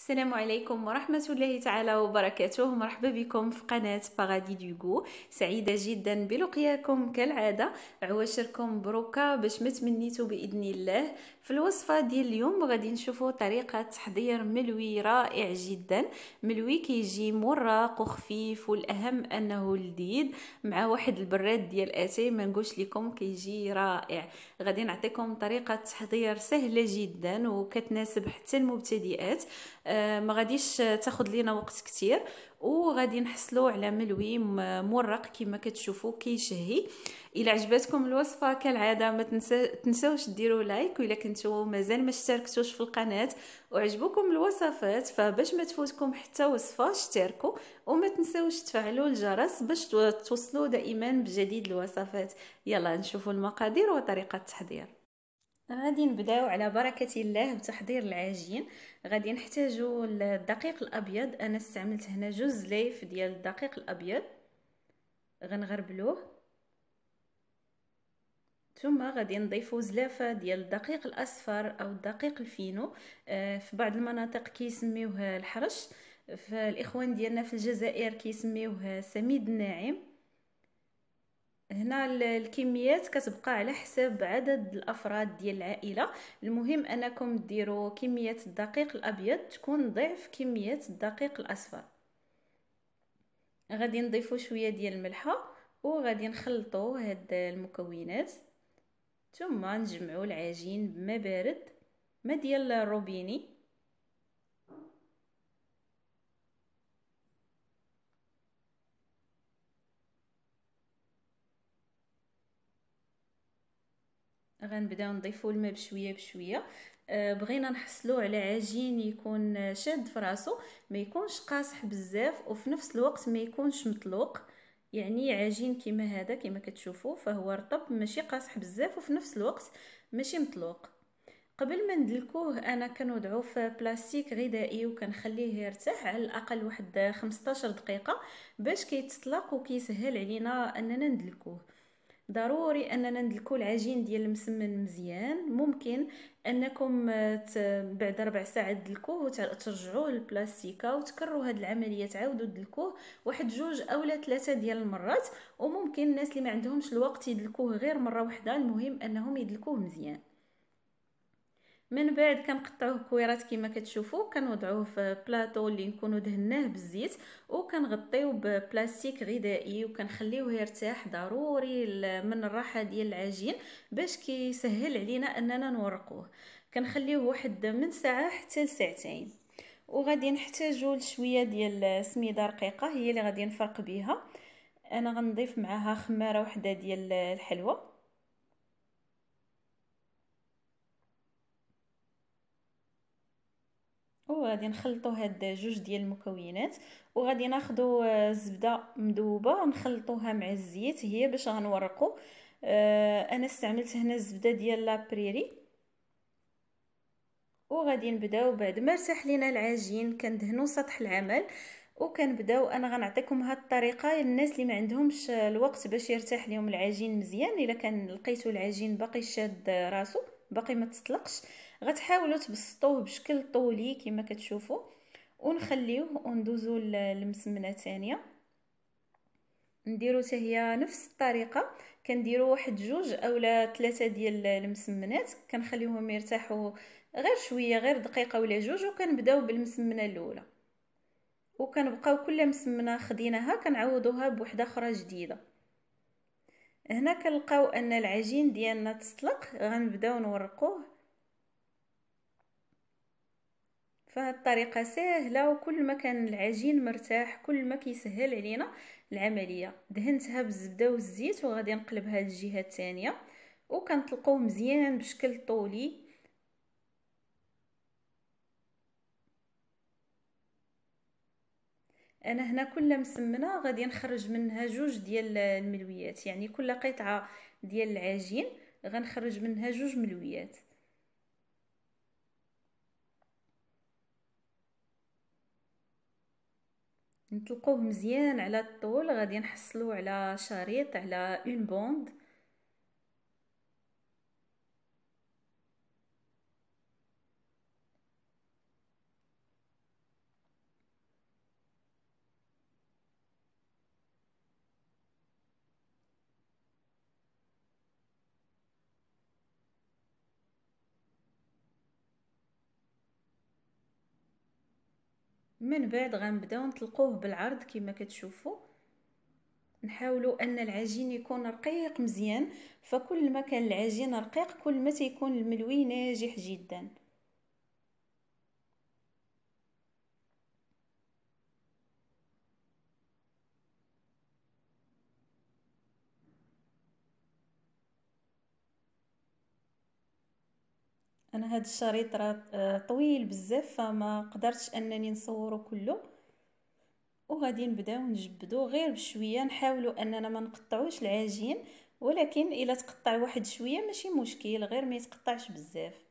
السلام عليكم ورحمة الله تعالى وبركاته مرحبا بكم في قناة باغادي ديوغو سعيدة جدا بلقياكم كالعادة عواشركم بروكا باش متمنيتو بإذن الله في الوصفة ديال اليوم غادي نشوفو طريقة تحضير ملوي رائع جدا ملوي كيجي مراق وخفيف والأهم أنه لذيذ مع واحد البراد ديال أتاي ما نقولش لكم كيجي رائع غادي نعطيكم طريقة تحضير سهلة جدا وكتناسب حتى المبتدئات آه، ما غاديش تاخذ لينا وقت كثير وغادي نحصلوا على ملوي مورق كما كتشوفوا كيشهي الى عجبتكم الوصفه كالعاده ما تنساوش ديروا لايك والا كنتو مازال ما اشتركتوش في القناه وعجبوكم الوصفات فباش ما تفوتكم حتى وصفه اشتركوا وما تنساوش تفعلوا الجرس باش توصلوا دائما بجديد الوصفات يلا نشوفوا المقادير وطريقه التحضير غادي نبداو على بركه الله بتحضير العجين غادي نحتاجو الدقيق الابيض انا استعملت هنا جوج زلايف ديال الدقيق الابيض غنغربلوه ثم غادي نضيفو زلافه ديال الدقيق الاصفر او الدقيق الفينو آه، في بعض المناطق كيسميوه الحرش فالاخوان ديالنا في الجزائر كيسميوه سميد الناعم هنا الكميات كتبقى على حساب عدد الافراد ديال العائله المهم انكم ديروا كميه الدقيق الابيض تكون ضعف كميه الدقيق الاصفر غادي نضيفوا شويه ديال الملحه وغادي نخلطوا هاد المكونات ثم نجمعوا العجين بما بارد ما ديال الروبيني غنبداو نضيفوا الماء بشويه بشويه آه، بغينا نحصلو على عجين يكون شاد في راسو ما يكونش قاصح بزاف وفي نفس الوقت ما يكونش مطلوق يعني عجين كما هذا كما كتشوفوا فهو رطب ماشي قاصح بزاف وفي نفس الوقت ماشي مطلوق قبل ما ندلكوه انا كنوضعو في بلاستيك غذائي وكنخليه يرتاح على الاقل واحد 15 دقيقه باش كيتطلق وكيسهل علينا اننا ندلكوه ضروري اننا ندلكو العجين ديال المسمن مزيان ممكن انكم آه، بعد ربع ساعه دلكوه وترجعوه للبلاستيكه وتكرروا هاد العمليه تعاودوا دلكوه واحد جوج اولا ثلاثه ديال المرات وممكن الناس اللي ما عندهمش الوقت يدلكوه غير مره واحده المهم انهم يدلكوه مزيان من بعد كنقطعوه كويرات كما كتشوفوا كنوضعوه في بلاطو اللي نكونوا دهناه بالزيت وكنغطيو ببلاستيك غذائي وكنخليوه يرتاح ضروري من الراحه ديال العجين باش كيسهل علينا اننا نورقوه كنخليوه واحد من ساعه حتى لساعتين وغادي نحتاجو لشويه ديال سميده رقيقه هي اللي غادي نفرق بها انا غنضيف معها خماره وحده ديال الحلوى وغادي نخلطوا هاد جوج ديال المكونات وغادي ناخذوا الزبده آه، مذوبه نخلطوها مع الزيت هي باش غنورقوا آه انا استعملت هنا الزبده ديال لابريري وغادي نبداو بعد ما ارتاح لينا العجين كندهنوا سطح العمل وكنبداو انا غنعطيكم هاد الطريقه الناس اللي ما عندهمش آه، الوقت باش يرتاح لهم العجين مزيان الا كان لقيتو العجين باقي شاد آه، راسو باقي ما آه غتحاولوا تبسطوه بشكل طولي كما كتشوفوا ونخليوه وندوزو للمسمنه الثانيه نديرو حتى نفس الطريقه كنديرو واحد جوج اولا ثلاثه ديال المسمنات كنخليوهم يرتاحوا غير شويه غير دقيقه ولا جوج وكنبداو بالمسمنه الاولى وكنبقاو كل مسمنه خديناها كنعوضوها بوحده اخرى جديده هنا كنلقاو ان العجين ديالنا تسلق غنبداو نورقوه فهاد الطريقه سهله وكل ما كان العجين مرتاح كل ما كيسهل علينا العمليه دهنتها بالزبده والزيت وغادي نقلبها للجهه الثانيه وكنطلقوه مزيان بشكل طولي انا هنا كل مسمنه غادي نخرج منها جوج ديال الملويات يعني كل قطعه ديال العجين غنخرج منها جوج ملويات نطلقوه مزيان على الطول غادي نحصلو على شريط على اون بوند من بعد غنبداو نطلقوه بالعرض كما كتشوفوا نحاولوا ان العجين يكون رقيق مزيان فكل ما كان العجين رقيق كل ما تيكون الملوي ناجح جدا انا هاد الشريط راه آه، طويل بزاف فما قدرتش انني نصوره كله وغادي نبداو نجبدو غير بشويه نحاولوا اننا ما نقطعوش العجين ولكن الا تقطع واحد شويه ماشي مشكل غير ما يتقطعش بزاف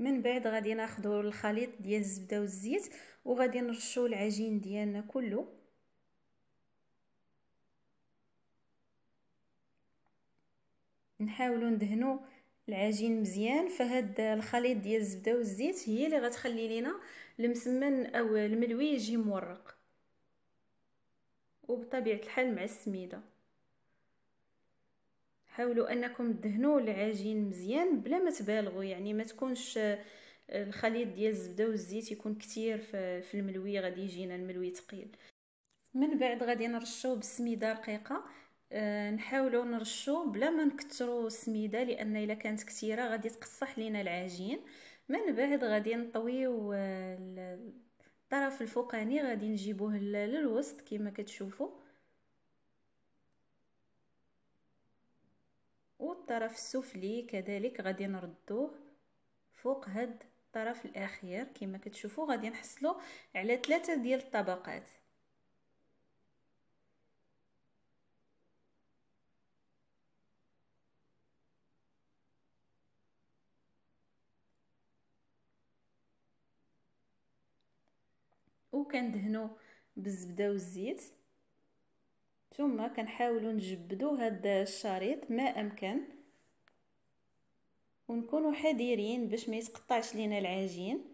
من بعد غادي ناخذ الخليط ديال الزبده والزيت وغادي نرشوا العجين ديالنا كله نحاولوا ندهنوا العجين مزيان فهاد الخليط ديال الزبده والزيت هي اللي غتخلي لينا المسمن او الملوي يجي مورق وبطبيعه الحال مع السميده حاولوا انكم تدهنوا العجين مزيان بلا ما تبالغوا يعني ما تكونش آه، الخليط ديال الزبده والزيت يكون كثير في الملوي غادي يجينا الملوي ثقيل من بعد غادي نرشوا بسميده رقيقه آه، نحاولوا نرشوا بلا ما نكثروا السميده لان الا كانت كثيره غادي تقصح لينا العجين من بعد غادي نطويو آه، الطرف الفوقاني غادي نجيبوه للوسط كما كتشوفوا والطرف السفلي كذلك غادي نردوه فوق هاد الطرف الاخير كما كتشوفوا غادي نحصلوا على ثلاثه ديال الطبقات وكندهنوا بالزبده والزيت ثم كنحاولوا نجبدوا هذا الشريط ما امكن ونكونوا حذرين باش ما يتقطعش لينا العجين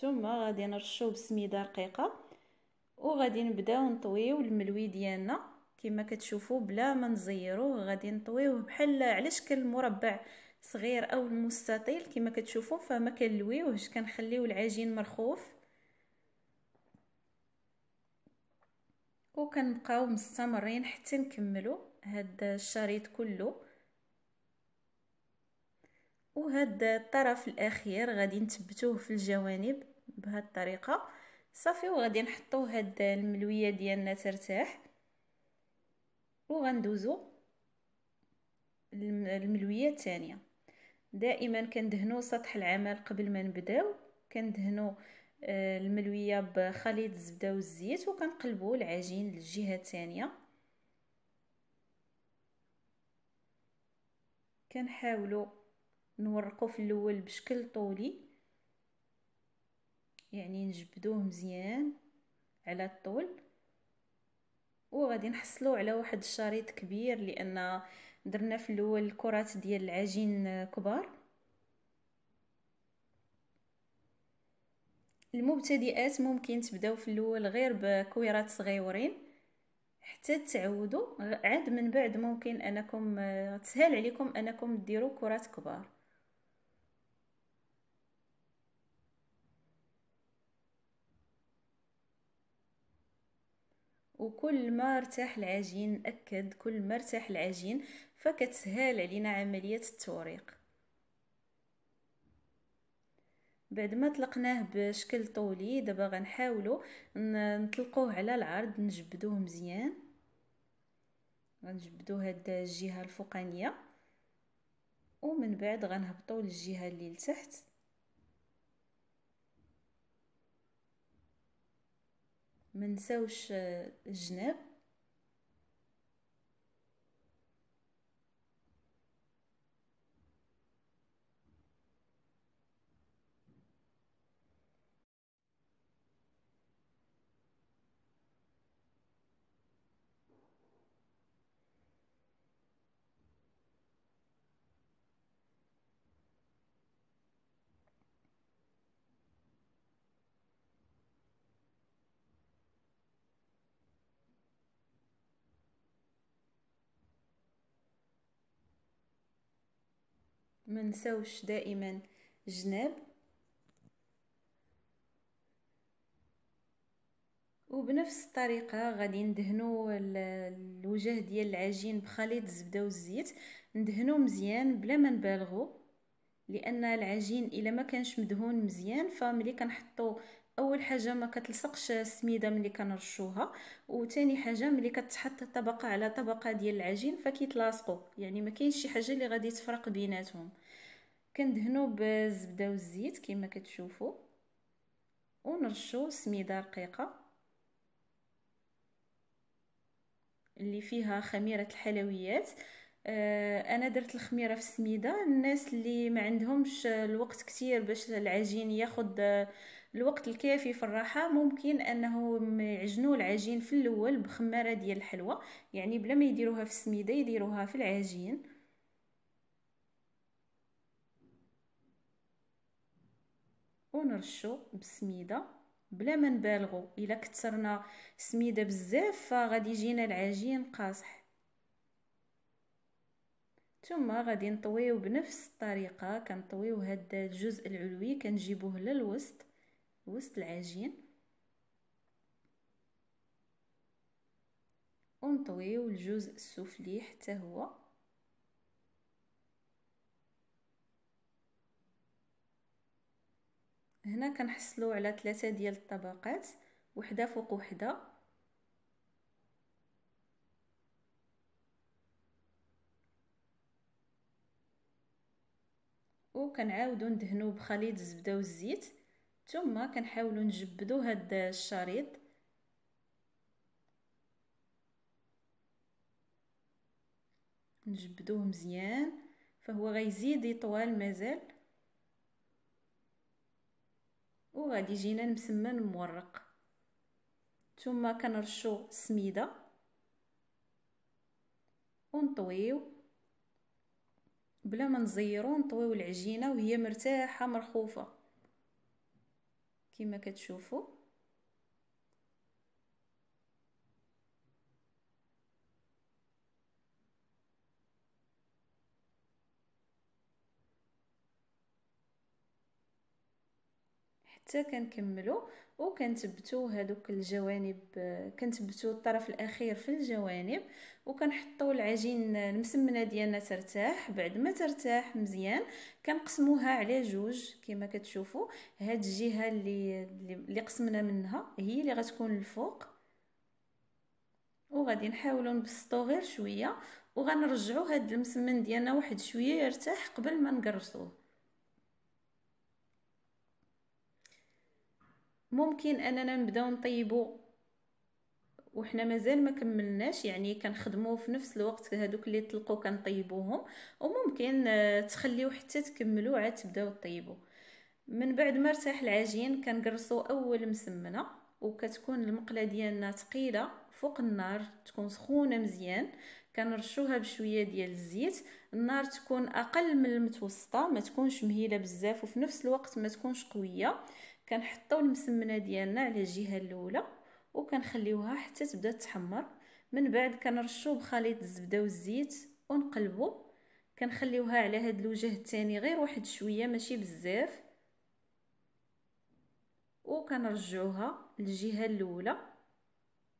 ثم غادي نرشو بسميده رقيقه وغادي نبداو نطويو الملوي ديالنا كما كتشوفوا بلا ما نزيروه غادي نطويوه بحال على شكل مربع صغير او المستطيل كما كتشوفوا فما كنلويوهش كنخليو العجين مرخوف وكنبقاو مستمرين حتى نكملو هاد الشريط كله وهاد الطرف الاخير غادي نثبتوه في الجوانب بهاد الطريقه صافي وغادي نحطو هاد الملويه ديالنا ترتاح وغندوزو الملويه الثانيه دائما كندهنوا سطح العمل قبل ما نبداو كندهنوا آه، الملويه بخليط الزبده والزيت وكنقلبوا العجين للجهه الثانيه كنحاولوا نورقوا في الاول بشكل طولي يعني نجبدوه مزيان على الطول وغادي نحصلوا على واحد الشريط كبير لان درنا في الاول الكرات ديال العجين كبار المبتدئات ممكن تبداو في الاول غير بكويرات صغيورين حتى تعودوا عاد من بعد ممكن انكم تسهل عليكم انكم ديروا كرات كبار وكل ما ارتاح العجين أكد كل ما ارتاح العجين فكتسهال علينا عملية التوريق بعد ما طلقناه بشكل طولي دابا غنحاولو نطلقوه على العرض نجبدوه مزيان غنجبدو هاد الجهه الفوقانيه ومن بعد غنهبطو للجهه اللي لتحت ما نساوش الجناب ما نساوش دائما جناب وبنفس الطريقه غادي ندهنو الوجه ديال العجين بخليط الزبده والزيت ندهنو مزيان بلا ما نبالغوا لان العجين الا ما كانش مدهون مزيان فملي كنحطو اول حاجه ما كتلصقش السميده ملي كنرشوها وثاني حاجه ملي كتحط طبقه على طبقه ديال العجين فكيتلاصقوا يعني ما كاينش شي حاجه اللي غادي تفرق بيناتهم كندهنو بالزبده والزيت كما كتشوفوا ونرشوا سميده رقيقه اللي فيها خميره الحلويات آه، انا درت الخميره في السميده الناس اللي ما عندهمش الوقت كتير باش العجين ياخد الوقت الكافي في الراحه ممكن أنه يعجنوا العجين في الاول بخماره ديال الحلوى يعني بلا ما يديروها في السميده يديروها في العجين ونرشو بسميده بلا ما نبالغو الا كثرنا سميدة بزاف فغادي يجينا العجين قاصح ثم غادي نطويو بنفس الطريقه كنطويو هذا الجزء العلوي كنجيبوه للوسط وسط العجين ونطويو الجزء السفلي حتى هو هنا كنحصلو على ثلاثة ديال الطبقات وحده فوق وحده وكنعاودو ندهنو بخليط الزبده والزيت ثم كنحاولوا نجبدوا هاد الشريط نجبدوه مزيان فهو غيزيد يطوال مازال وغادي يجينا المسمن مورق ثم كنرشو السميده ونطويو بلا ما نزيرو نطويو العجينه وهي مرتاحه مرخوفه كما كتشوفوا حتى كنكملوا وكنثبتوا هذوك الجوانب كنثبتوا الطرف الاخير في الجوانب وكنحطوا العجين المسمنه ديالنا ترتاح بعد ما ترتاح مزيان كنقسموها على جوج كما كتشوفوا هاد الجهه اللي اللي قسمنا منها هي اللي غتكون الفوق وغادي نحاولو نبسطو غير شويه وغنرجعوا هاد المسمن ديالنا واحد شويه يرتاح قبل ما نقرصوه ممكن اننا نبداو نطيبو وحنا مازال ما كملناش يعني كنخدمو في نفس الوقت هادوك اللي طلقوا كنطيبوهم وممكن آه، تخليو حتى تكملو عاد تبداو طيبو من بعد ما ارتاح العجين كنقرصوا اول مسمنه وكتكون المقله ديالنا ثقيله فوق النار تكون سخونه مزيان كنرشوها بشويه ديال الزيت النار تكون اقل من المتوسطه ما تكونش مهيله بزاف وفي نفس الوقت ما تكونش قويه كنحطوا المسمنه ديالنا على الجهه الاولى وكنخليوها حتى تبدا تحمر من بعد كنرشوا بخليط الزبده والزيت ونقلبوا كنخليوها على هاد الوجه الثاني غير واحد شويه ماشي بزاف وكنرجعوها للجهه الاولى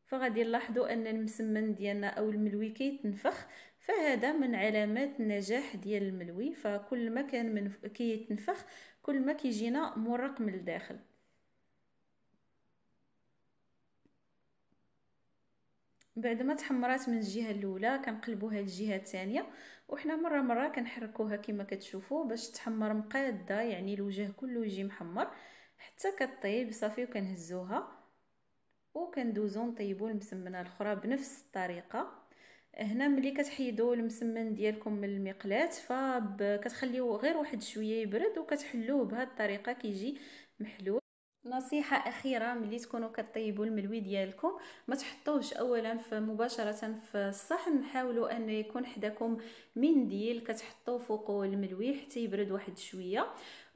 فغادي نلاحظوا ان المسمن ديالنا او الملوي كيتنفخ فهذا من علامات النجاح ديال الملوي فكل ما كان كيتنفخ كل ما كيجينا مورق من الداخل بعد ما تحمرات من الجهه الاولى كنقلبوها للجهه الثانيه وحنا مره مره كنحركوها كما كتشوفوا باش تحمر مقاده يعني الوجه كله يجي محمر حتى كطيب صافي وكنهزوها وكندوزو نطيبو المسمنه الاخرى بنفس الطريقه هنا ملي كتحيدوا المسمن ديالكم من المقلاة فكتخليوه غير واحد شويه يبرد وكتحلوه بهذه الطريقه كيجي محلول نصيحة أخيرة ملي تكونوا كطيبوا الملوي ديالكم ما تحطوهش أولا في مباشرة في الصحن حاولوا أن يكون حداكم منديل كتحطوه فوق الملوي حتى يبرد واحد شوية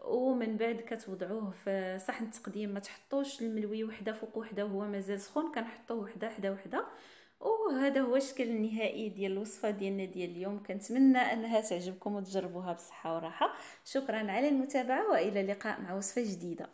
ومن بعد كتوضعوه في صحن التقديم ما تحطوش الملوي وحده فوق وحده وهو مازال سخون كنحطوه وحده حدا وحده, وحدة وهذا هو الشكل النهائي ديال الوصفه ديالنا ديال اليوم كنتمنى انها تعجبكم وتجربوها بصحه وراحه شكرا على المتابعه والى اللقاء مع وصفه جديده